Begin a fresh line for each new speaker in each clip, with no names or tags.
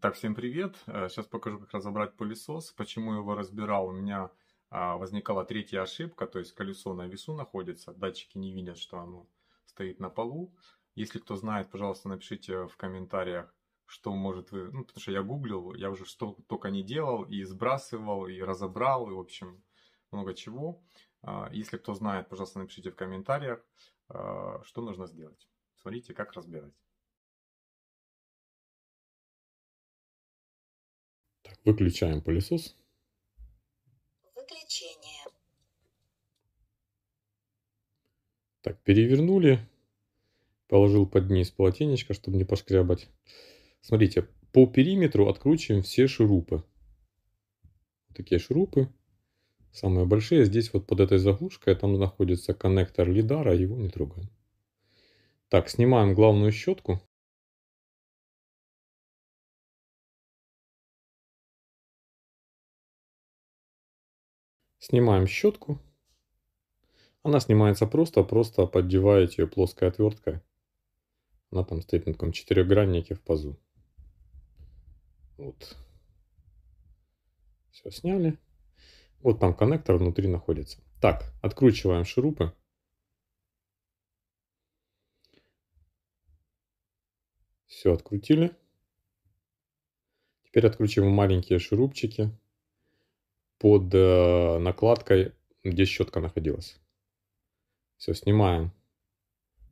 Так, всем привет. Сейчас э, покажу, как разобрать пылесос. Почему я его разбирал? У меня а, возникала третья ошибка, то есть колесо на весу находится, датчики не видят, что оно стоит на полу. Если кто знает, пожалуйста, напишите в комментариях, что может вы... Ну, потому что я гуглил, я уже что только не делал, и сбрасывал, и разобрал, и, в общем, много чего. А, если кто знает, пожалуйста, напишите в комментариях, а, что нужно сделать. Смотрите, как разбирать. Выключаем пылесос. Выключение. Так, перевернули. Положил под низ полотенечко, чтобы не пошкрябать. Смотрите, по периметру откручиваем все шурупы. Такие шурупы. Самые большие здесь вот под этой заглушкой. Там находится коннектор лидара, его не трогаем. Так, снимаем главную щетку. Снимаем щетку. Она снимается просто, просто поддеваете ее плоской отверткой. Она там стоит на таком четырехграннике в пазу. Вот. Все сняли. Вот там коннектор внутри находится. Так, откручиваем шурупы. Все открутили. Теперь откручиваем маленькие шурупчики под э, накладкой, где щетка находилась. Все, снимаем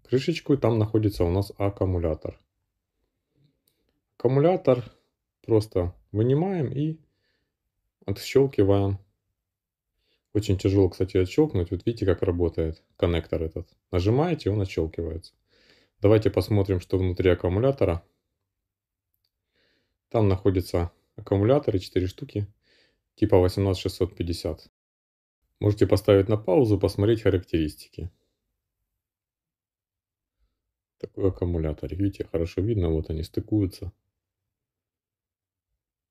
крышечку, и там находится у нас аккумулятор. Аккумулятор просто вынимаем и отщелкиваем. Очень тяжело, кстати, отщелкнуть. Вот видите, как работает коннектор этот. Нажимаете, он отщелкивается. Давайте посмотрим, что внутри аккумулятора. Там находится аккумуляторы, 4 штуки типа 18650. Можете поставить на паузу, посмотреть характеристики. Такой аккумулятор. Видите, хорошо видно, вот они стыкуются.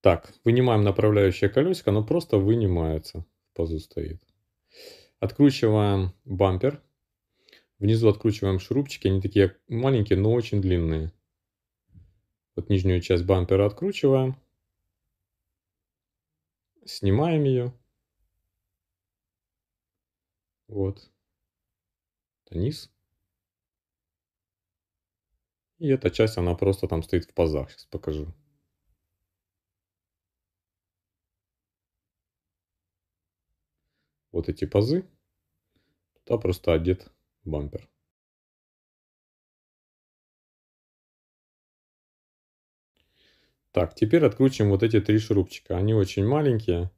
Так, вынимаем направляющее колесико, оно просто вынимается. пазу стоит. Откручиваем бампер. Внизу откручиваем шурупчики. Они такие маленькие, но очень длинные. Вот нижнюю часть бампера откручиваем. Снимаем ее. Вот. Это низ. И эта часть, она просто там стоит в пазах. Сейчас покажу. Вот эти пазы. Туда просто одет бампер. Так, теперь откручиваем вот эти три шурупчика. Они очень маленькие.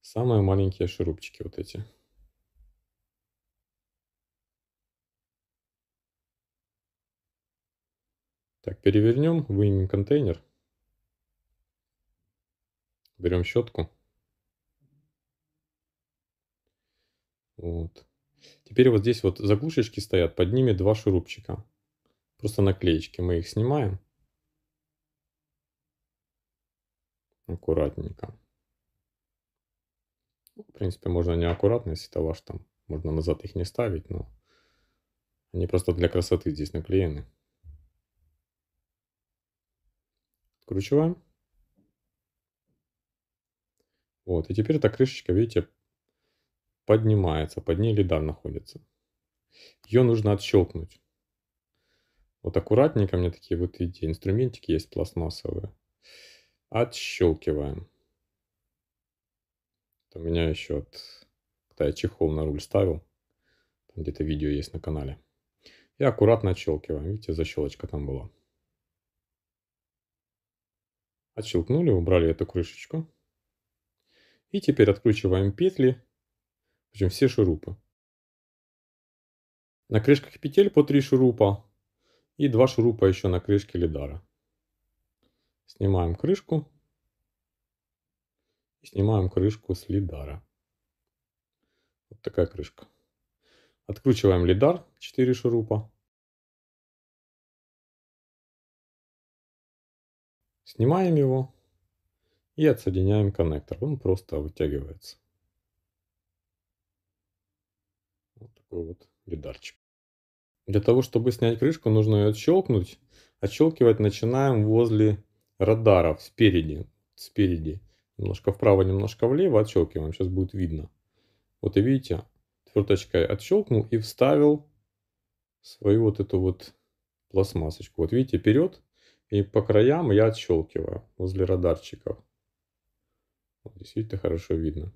Самые маленькие шурупчики вот эти. Так, перевернем, вынимем контейнер. Берем щетку. Вот. Теперь вот здесь вот заглушечки стоят, под ними два шурупчика. Просто наклеечки мы их снимаем. Аккуратненько. В принципе, можно неаккуратно, если это ваш там. Можно назад их не ставить, но они просто для красоты здесь наклеены. Откручиваем. Вот, и теперь эта крышечка, видите, поднимается, под ней лидар находится. Ее нужно отщелкнуть. Вот аккуратненько мне такие вот эти инструментики есть пластмассовые. Отщелкиваем. Это у меня еще от... Когда я чехол на руль ставил, там где-то видео есть на канале. И аккуратно отщелкиваем. Видите, защелочка там была. Отщелкнули, убрали эту крышечку. И теперь откручиваем петли, причем все шурупы. На крышках петель по три шурупа и два шурупа еще на крышке лидара. Снимаем крышку. И снимаем крышку с лидара. Вот такая крышка. Откручиваем лидар, 4 шурупа. Снимаем его и отсоединяем коннектор. Он просто вытягивается. Вот такой вот лидарчик. Для того, чтобы снять крышку, нужно ее отщелкнуть. Отщелкивать начинаем возле радаров спереди. Спереди. Немножко вправо, немножко влево отщелкиваем. Сейчас будет видно. Вот и видите, отверточкой отщелкнул и вставил свою вот эту вот пластмассочку. Вот видите, вперед и по краям я отщелкиваю возле радарчиков. Вот действительно хорошо видно.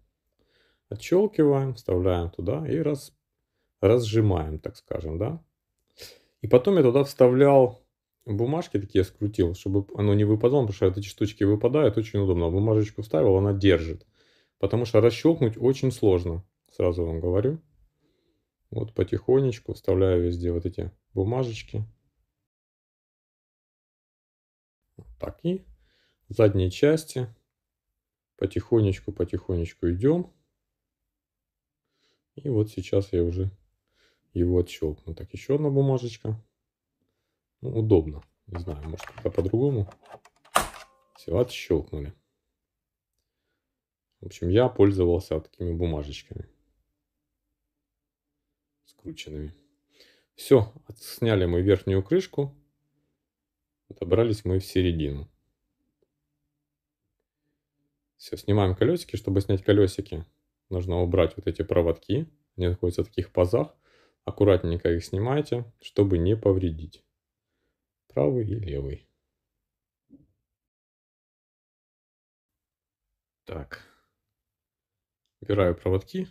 Отщелкиваем, вставляем туда и раз, разжимаем, так скажем, да. И потом я туда вставлял бумажки такие, скрутил, чтобы оно не выпадало, потому что эти штучки выпадают, очень удобно. А бумажечку вставил, она держит. Потому что расщелкнуть очень сложно, сразу вам говорю. Вот потихонечку вставляю везде вот эти бумажечки. Вот так и задней части потихонечку-потихонечку идем. И вот сейчас я уже его отщелкну. Так, еще одна бумажечка. Ну, удобно. Не знаю, может как-то по-другому. Все, отщелкнули. В общем, я пользовался такими бумажечками. Скрученными. Все, сняли мы верхнюю крышку. Добрались мы в середину. Все, снимаем колесики. Чтобы снять колесики, нужно убрать вот эти проводки. Они находятся в таких пазах. Аккуратненько их снимайте, чтобы не повредить. Правый и левый. Так. Убираю проводки.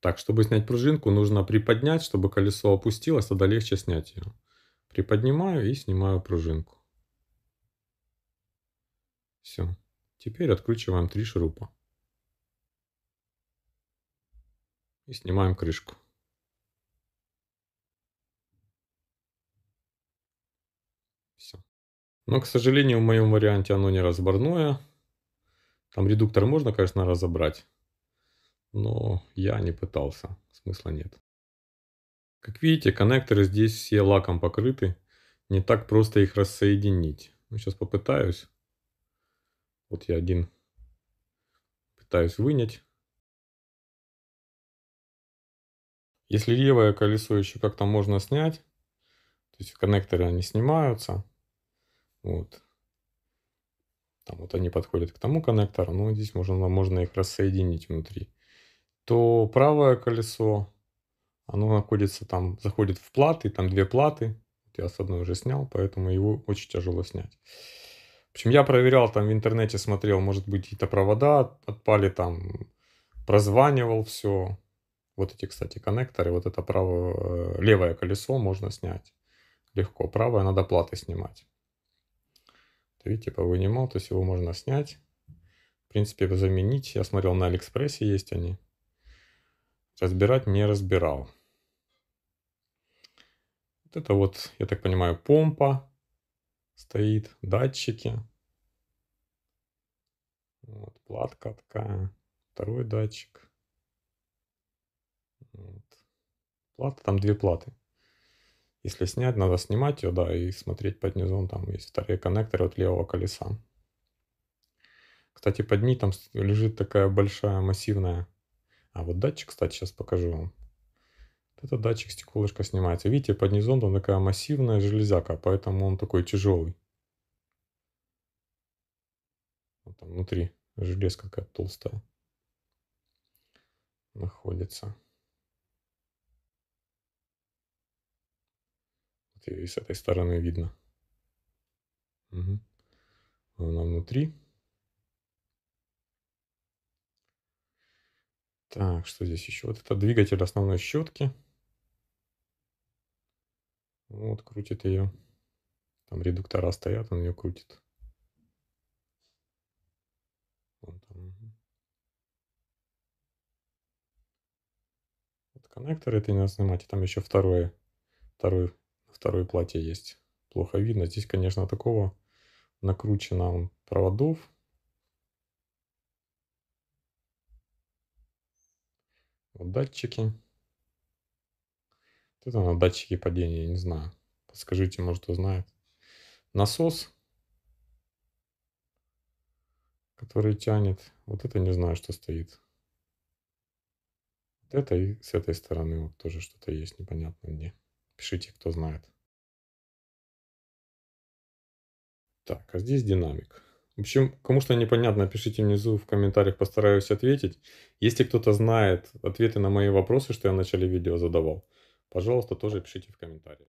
Так, чтобы снять пружинку, нужно приподнять, чтобы колесо опустилось, тогда легче снять ее. Приподнимаю и снимаю пружинку. Все. Теперь откручиваем три шурупа. и снимаем крышку. Все. Но, к сожалению, в моем варианте оно не разборное. Там редуктор можно, конечно, разобрать, но я не пытался, смысла нет. Как видите, коннекторы здесь все лаком покрыты, не так просто их рассоединить. Ну, сейчас попытаюсь. Вот я один пытаюсь вынять. Если левое колесо еще как-то можно снять, то есть коннекторы они снимаются, вот. Там вот они подходят к тому коннектору, но ну, здесь можно, можно их рассоединить внутри. То правое колесо, оно находится там, заходит в платы, там две платы. Я с одной уже снял, поэтому его очень тяжело снять. В общем, я проверял там в интернете, смотрел, может быть, какие-то провода отпали там, прозванивал все. Вот эти, кстати, коннекторы, вот это правое, э, левое колесо можно снять легко. Правое надо платы снимать. Типа, Видите, повынимал, то есть его можно снять. В принципе, заменить. Я смотрел на Алиэкспрессе, есть они. Разбирать не разбирал. Вот это вот, я так понимаю, помпа стоит, датчики. Вот, платка такая, второй датчик. Вот. Плата, там две платы. Если снять, надо снимать ее, да, и смотреть под низом, там есть вторые коннекторы от левого колеса. Кстати, под ней там лежит такая большая массивная... А вот датчик, кстати, сейчас покажу вам. Этот датчик стеколышка снимается. Видите, под низом там такая массивная железяка, поэтому он такой тяжелый. Вот там внутри железка какая толстая находится. Вот, и с этой стороны видно. Угу. Она внутри. Так, что здесь еще? Вот это двигатель основной щетки. Вот, крутит ее. Там редуктора стоят, он ее крутит. Вон там. Вот коннекторы это не надо снимать. И там еще второе, второй второе платье есть. Плохо видно. Здесь, конечно, такого накручено проводов. Вот датчики. Вот это на датчики падения, не знаю. Подскажите, может, кто Насос, который тянет. Вот это не знаю, что стоит. Вот это и с этой стороны вот тоже что-то есть непонятно где. Пишите, кто знает. Так, а здесь динамик. В общем, кому что непонятно, пишите внизу в комментариях, постараюсь ответить. Если кто-то знает ответы на мои вопросы, что я в начале видео задавал, пожалуйста, тоже пишите в комментариях.